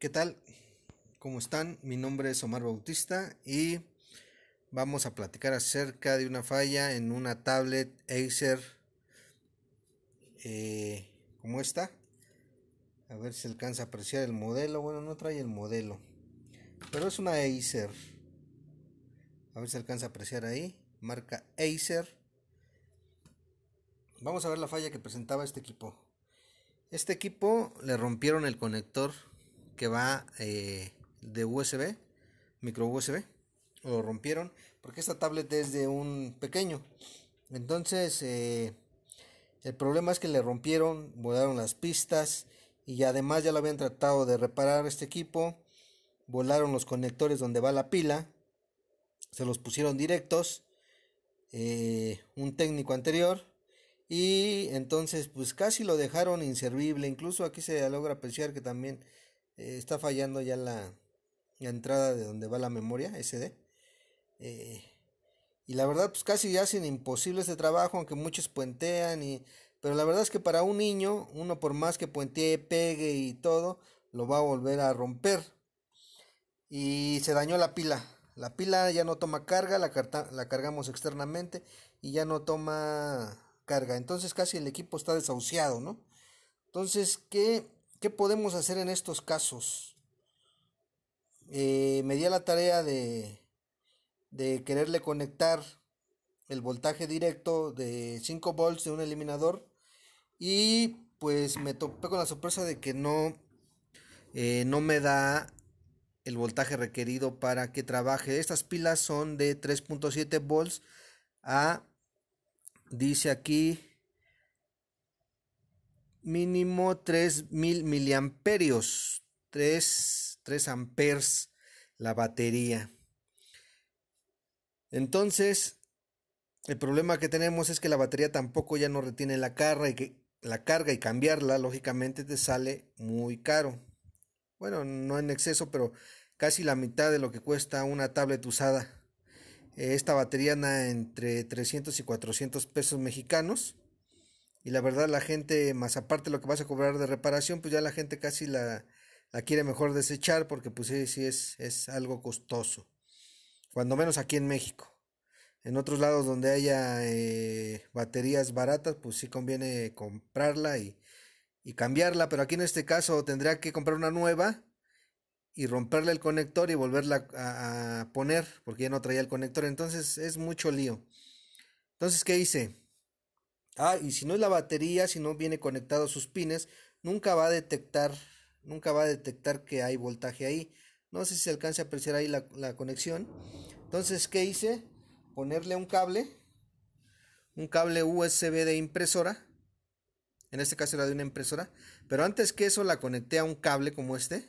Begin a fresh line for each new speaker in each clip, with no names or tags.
¿Qué tal? ¿Cómo están? Mi nombre es Omar Bautista y vamos a platicar acerca de una falla en una tablet Acer ¿Cómo eh, como esta. A ver si alcanza a apreciar el modelo. Bueno, no trae el modelo, pero es una Acer. A ver si alcanza a apreciar ahí. Marca Acer. Vamos a ver la falla que presentaba este equipo. Este equipo le rompieron el conector que va eh, de USB, micro USB, lo rompieron, porque esta tablet es de un pequeño. Entonces, eh, el problema es que le rompieron, volaron las pistas y además ya lo habían tratado de reparar este equipo, volaron los conectores donde va la pila, se los pusieron directos, eh, un técnico anterior y entonces pues casi lo dejaron inservible, incluso aquí se logra apreciar que también eh, está fallando ya la, entrada de donde va la memoria SD. Eh, y la verdad, pues casi ya hacen imposible este trabajo, aunque muchos puentean. Y, pero la verdad es que para un niño, uno por más que puentee, pegue y todo, lo va a volver a romper. Y se dañó la pila. La pila ya no toma carga, la, la cargamos externamente y ya no toma carga. Entonces casi el equipo está desahuciado, ¿no? Entonces, ¿qué ¿Qué podemos hacer en estos casos? Eh, me di a la tarea de, de quererle conectar el voltaje directo de 5 volts de un eliminador y pues me topé con la sorpresa de que no, eh, no me da el voltaje requerido para que trabaje. Estas pilas son de 3.7 volts a, dice aquí, mínimo 3000 miliamperios, 3, 3 amperes la batería. Entonces, el problema que tenemos es que la batería tampoco ya no retiene la carga y que la carga y cambiarla lógicamente te sale muy caro. Bueno, no en exceso, pero casi la mitad de lo que cuesta una tablet usada. Eh, esta batería anda entre 300 y 400 pesos mexicanos y la verdad la gente, más aparte lo que vas a cobrar de reparación, pues ya la gente casi la, quiere mejor desechar porque pues sí, es, es algo costoso. Cuando menos aquí en México. En otros lados donde haya eh, baterías baratas, pues sí conviene comprarla y, cambiarla, pero aquí en este caso tendría que comprar una nueva y romperle el conector y volverla a, a poner porque ya no traía el conector, entonces es mucho lío. Entonces, ¿qué hice? Ah, y si no es la batería, si no viene conectado a sus pines, nunca va a detectar, nunca va a detectar que hay voltaje ahí. No sé si se alcanza a apreciar ahí la, la conexión. Entonces, ¿qué hice? Ponerle un cable, un cable USB de impresora. En este caso era de una impresora. Pero antes que eso la conecté a un cable como este.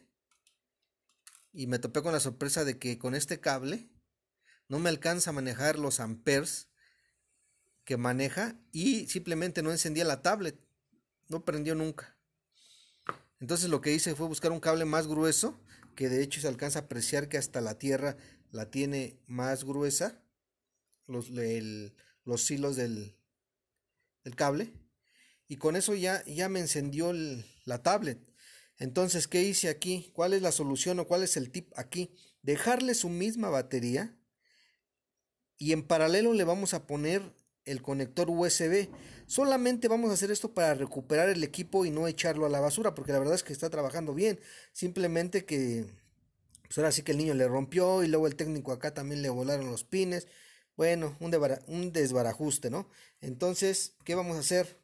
Y me topé con la sorpresa de que con este cable no me alcanza a manejar los amperes maneja y simplemente no encendía la tablet. No prendió nunca. Entonces lo que hice fue buscar un cable más grueso, que de hecho se alcanza a apreciar que hasta la tierra la tiene más gruesa, los, los hilos del, cable. Y con eso ya, ya me encendió la tablet. Entonces, ¿qué hice aquí? ¿Cuál es la solución o cuál es el tip aquí? Dejarle su misma batería y en paralelo le vamos a poner el conector USB. Solamente vamos a hacer esto para recuperar el equipo y no echarlo a la basura, porque la verdad es que está trabajando bien. Simplemente que, pues ahora sí que el niño le rompió y luego el técnico acá también le volaron los pines. Bueno, un, un desbarajuste, ¿no? Entonces, ¿qué vamos a hacer?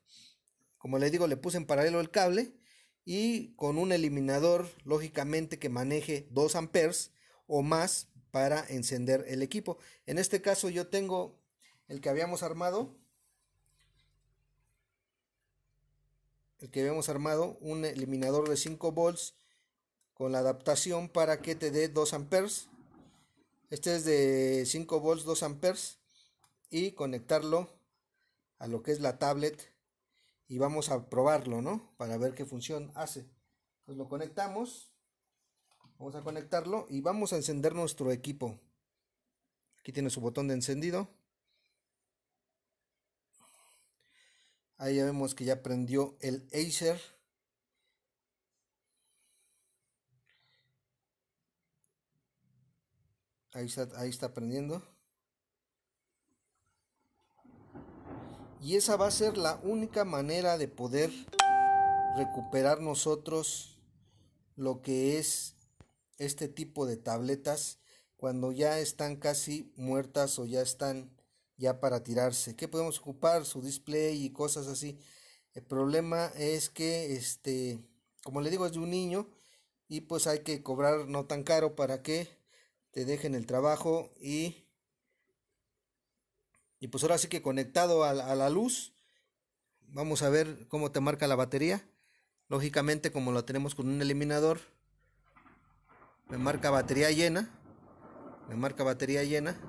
Como les digo, le puse en paralelo el cable y con un eliminador, lógicamente, que maneje 2 amperes o más para encender el equipo. En este caso yo tengo el que habíamos armado, el que habíamos armado, un eliminador de 5 volts con la adaptación para que te dé 2 amperes. Este es de 5 volts 2 amperes y conectarlo a lo que es la tablet y vamos a probarlo, ¿no? Para ver qué función hace. Entonces lo conectamos. Vamos a conectarlo y vamos a encender nuestro equipo. Aquí tiene su botón de encendido. Ahí ya vemos que ya prendió el Acer. Ahí está, ahí está prendiendo. Y esa va a ser la única manera de poder recuperar nosotros lo que es este tipo de tabletas cuando ya están casi muertas o ya están ya para tirarse. ¿Qué podemos ocupar? Su display y cosas así. El problema es que, este, como le digo, es de un niño y pues hay que cobrar no tan caro para que te dejen el trabajo y, y pues ahora sí que conectado a la, a la luz. Vamos a ver cómo te marca la batería. Lógicamente, como lo tenemos con un eliminador, me marca batería llena. Me marca batería llena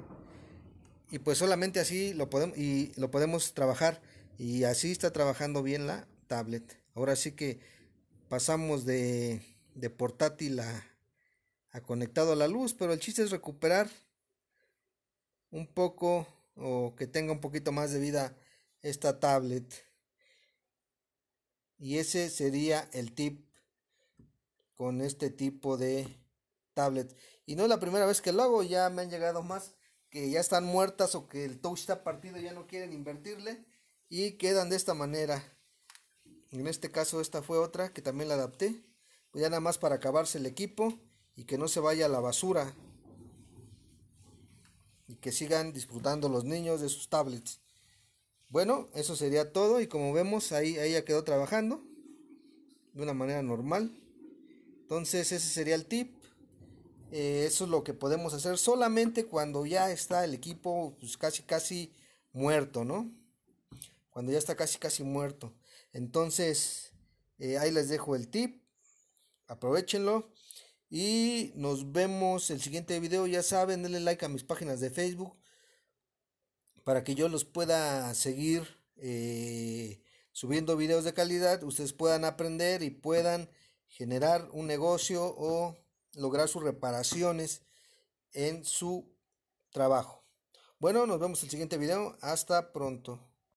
y pues solamente así lo podemos, y lo podemos trabajar. Y así está trabajando bien la tablet. Ahora sí que pasamos de, de portátil a, a conectado a la luz, pero el chiste es recuperar un poco o que tenga un poquito más de vida esta tablet. Y ese sería el tip con este tipo de tablet. Y no es la primera vez que lo hago, ya me han llegado más que ya están muertas o que el touch está partido ya no quieren invertirle y quedan de esta manera. En este caso esta fue otra que también la adapté. Pues ya nada más para acabarse el equipo y que no se vaya a la basura. Y que sigan disfrutando los niños de sus tablets. Bueno, eso sería todo y como vemos ahí ya quedó trabajando de una manera normal. Entonces ese sería el tip. Eh, eso es lo que podemos hacer solamente cuando ya está el equipo pues, casi casi muerto, ¿no? Cuando ya está casi casi muerto. Entonces, eh, ahí les dejo el tip. Aprovechenlo. Y nos vemos el siguiente video. Ya saben, denle like a mis páginas de Facebook. Para que yo los pueda seguir eh, subiendo videos de calidad. Ustedes puedan aprender y puedan generar un negocio o lograr sus reparaciones en su trabajo. Bueno, nos vemos en el siguiente video. Hasta pronto.